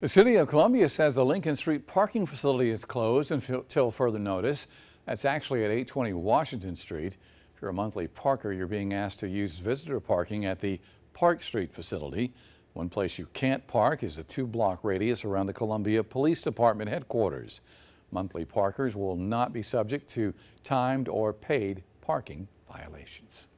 The City of Columbia says the Lincoln Street parking facility is closed until further notice. That's actually at 820 Washington Street. If you're a monthly parker, you're being asked to use visitor parking at the Park Street facility. One place you can't park is the two-block radius around the Columbia Police Department headquarters. Monthly parkers will not be subject to timed or paid parking violations.